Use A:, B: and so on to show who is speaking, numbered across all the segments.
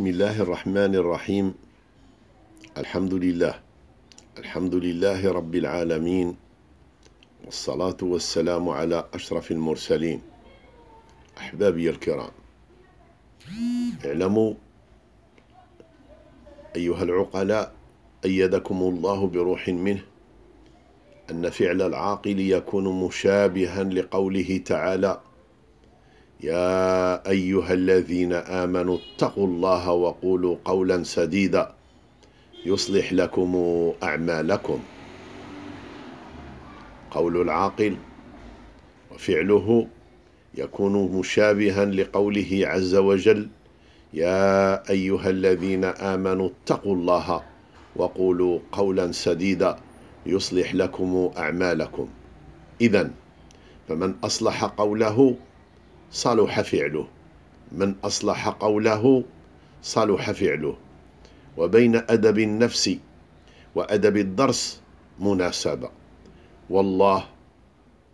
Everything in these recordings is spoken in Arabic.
A: بسم الله الرحمن الرحيم الحمد لله الحمد لله رب العالمين والصلاة والسلام على أشرف المرسلين أحبابي الكرام اعلموا أيها العقلاء أيدكم الله بروح منه أن فعل العاقل يكون مشابها لقوله تعالى يا أيها الذين آمنوا اتقوا الله وقولوا قولا سديدا يصلح لكم أعمالكم قول العاقل وفعله يكون مشابها لقوله عز وجل يا أيها الذين آمنوا اتقوا الله وقولوا قولا سديدا يصلح لكم أعمالكم إذا فمن أصلح قوله صلح فعله من أصلح قوله صلح فعله وبين أدب النفس وأدب الدرس مناسبة والله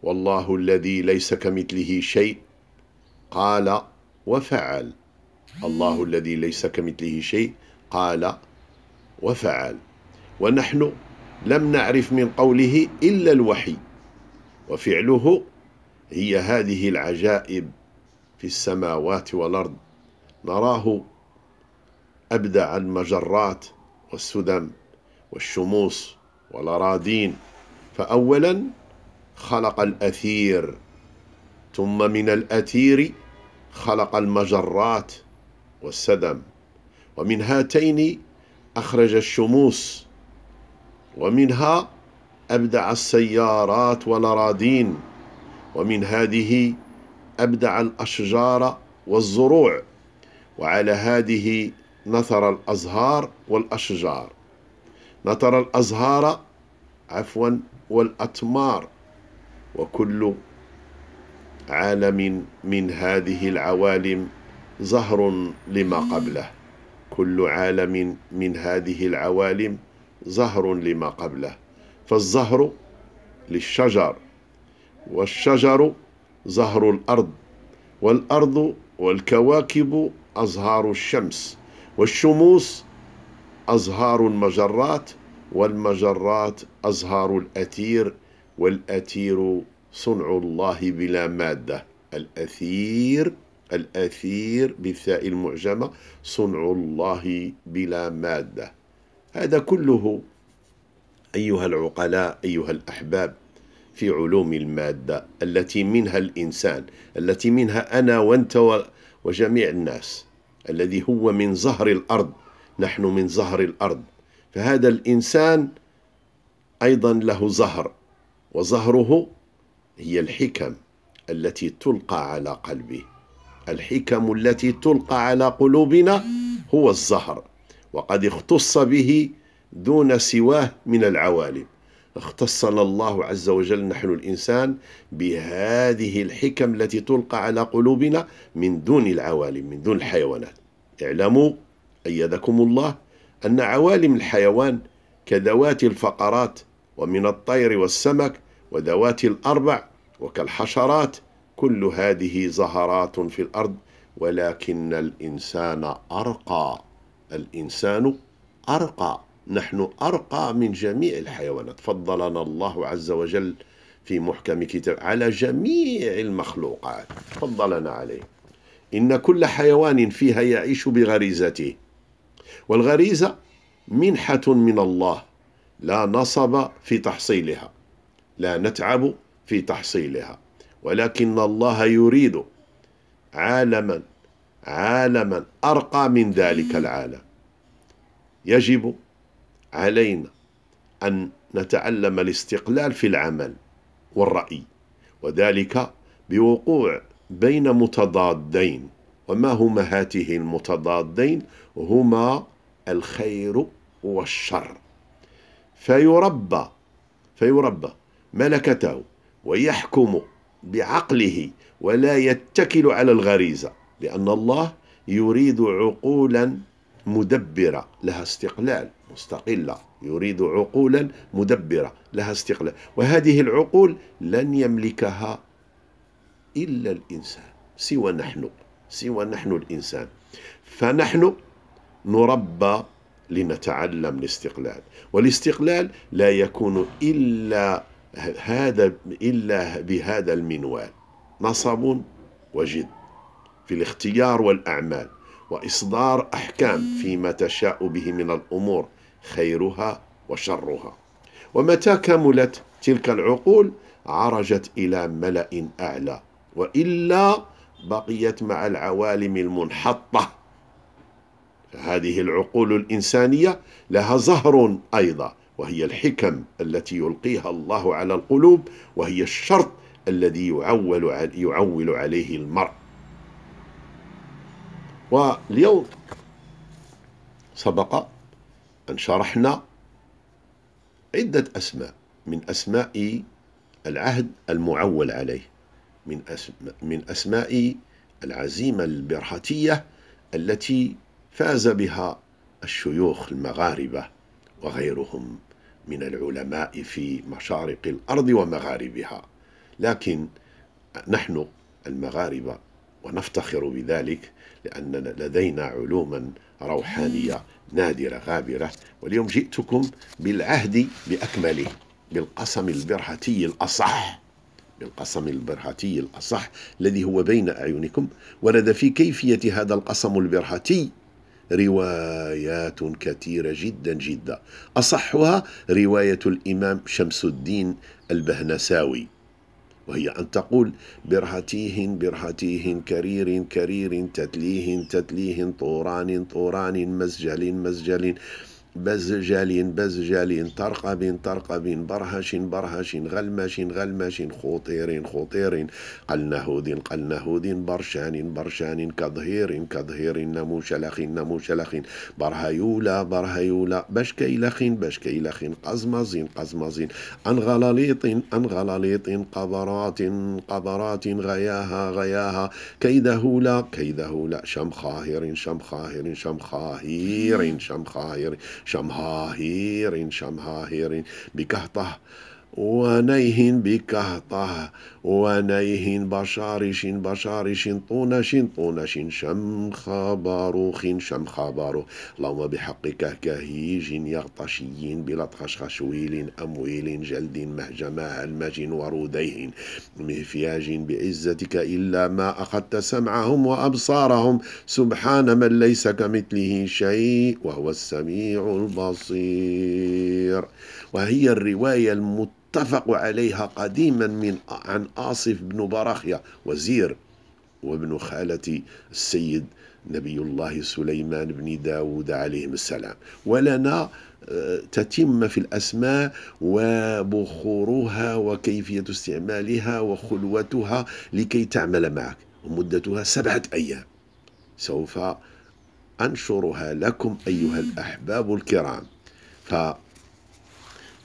A: والله الذي ليس كمثله شيء قال وفعل الله الذي ليس كمثله شيء قال وفعل ونحن لم نعرف من قوله إلا الوحي وفعله هي هذه العجائب في السماوات والأرض نراه أبدع المجرات والسدم والشموس والأراضين فأولا خلق الأثير ثم من الأثير خلق المجرات والسدم ومن هاتين أخرج الشموس ومنها أبدع السيارات والأراضين ومن هذه أبدع الأشجار والزروع وعلى هذه نثر الأزهار والأشجار نثر الأزهار عفوا والأتمار وكل عالم من هذه العوالم زهر لما قبله كل عالم من هذه العوالم زهر لما قبله فالزهر للشجر والشجر زهر الأرض والأرض والكواكب أزهار الشمس والشموس أزهار المجرات والمجرات أزهار الأثير والأثير صنع الله بلا مادة الأثير الأثير بالثاء المعجمة صنع الله بلا مادة هذا كله أيها العقلاء أيها الأحباب في علوم المادة التي منها الإنسان التي منها أنا وأنت وجميع الناس الذي هو من زهر الأرض نحن من زهر الأرض فهذا الإنسان أيضا له زهر وزهره هي الحكم التي تلقى على قلبه الحكم التي تلقى على قلوبنا هو الزهر وقد اختص به دون سواه من العوالم اختصنا الله عز وجل نحن الإنسان بهذه الحكم التي تلقى على قلوبنا من دون العوالم من دون الحيوانات اعلموا أيدكم الله أن عوالم الحيوان كذوات الفقرات ومن الطير والسمك وذوات الأربع وكالحشرات كل هذه زهرات في الأرض ولكن الإنسان أرقى الإنسان أرقى نحن أرقى من جميع الحيوانات فضلنا الله عز وجل في محكم كتاب على جميع المخلوقات فضلنا عليه إن كل حيوان فيها يعيش بغريزته والغريزة منحة من الله لا نصب في تحصيلها لا نتعب في تحصيلها ولكن الله يريد عالما عالما أرقى من ذلك العالم يجب علينا أن نتعلم الاستقلال في العمل والرأي وذلك بوقوع بين متضادين وما هما هاته المتضادين هما الخير والشر فيربى فيربى ملكته ويحكم بعقله ولا يتكل على الغريزة لأن الله يريد عقولا مدبرة لها استقلال مستقلة يريد عقولا مدبرة لها استقلال وهذه العقول لن يملكها إلا الإنسان سوى نحن سوى نحن الإنسان فنحن نربى لنتعلم الاستقلال والاستقلال لا يكون إلا هذا إلا بهذا المنوال نصب وجد في الاختيار والأعمال وإصدار أحكام فيما تشاء به من الأمور خيرها وشرها ومتى كملت تلك العقول عرجت إلى ملأ أعلى وإلا بقيت مع العوالم المنحطة هذه العقول الإنسانية لها زهر أيضا وهي الحكم التي يلقيها الله على القلوب وهي الشرط الذي يعول, يعول عليه المرء واليوم سبق أن شرحنا عدة أسماء من أسماء العهد المعول عليه من أسماء, من أسماء العزيمة البرهتية التي فاز بها الشيوخ المغاربة وغيرهم من العلماء في مشارق الأرض ومغاربها لكن نحن المغاربة ونفتخر بذلك لأن لدينا علوما روحانية نادرة غابرة واليوم جئتكم بالعهد بأكمله بالقسم البرهتي الأصح بالقسم البرهتي الأصح الذي هو بين أعينكم ورد في كيفية هذا القسم البرهتي روايات كثيرة جدا جدا أصحها رواية الإمام شمس الدين البهنساوي وهي أن تقول برهتيهن برهتيهن كرير كرير تتليهن تتليهن طوران طوران مسجل, مسجل بز جالين ترقبين ترقبين برهشين برهشين غلمشين غلمشين خطيرين خطيرين قلنهودين قلنهودين برشانين برشانين كظهيرين كظهيرين نموشلخين نموشلخين برهيولا برهيولا بشكيلخين بشكيلخين قزمزين قزمزين أنغلاليط أنغلاليط قبرات قبرات غياها غياها كيدهولا كيدهولا شمخاهر شمخاهر شمخاهرين شمخاهر شمها شمها هيرين بكهطه ونيهن بكهطه ونيهن بشارش بشارش طونش طونش شمخ باروخ شمخ باروخ اللهم بحق كهكهيج يغطشيين بلطخش خشويل أمويل جلد مهجما المج وروديهن مهفياج بعزتك إلا ما أخذت سمعهم وأبصارهم سبحان من ليس كمثله شيء وهو السميع البصير وهي الرواية المت اتفقوا عليها قديما من عن آصف بن براخية وزير وابن خالة السيد نبي الله سليمان بن داود عليهم السلام ولنا آه، تتم في الأسماء وبخورها وكيفية استعمالها وخلوتها لكي تعمل معك ومدتها سبعة أيام سوف أنشرها لكم أيها الأحباب الكرام ف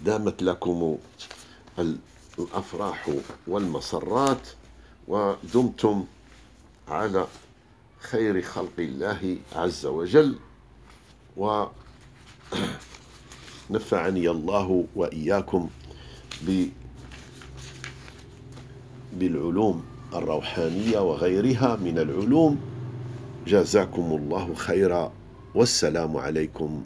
A: دامت لكم الأفراح والمسرات ودمتم على خير خلق الله عز وجل ونفعني الله وإياكم ب بالعلوم الروحانية وغيرها من العلوم جزاكم الله خيرا والسلام عليكم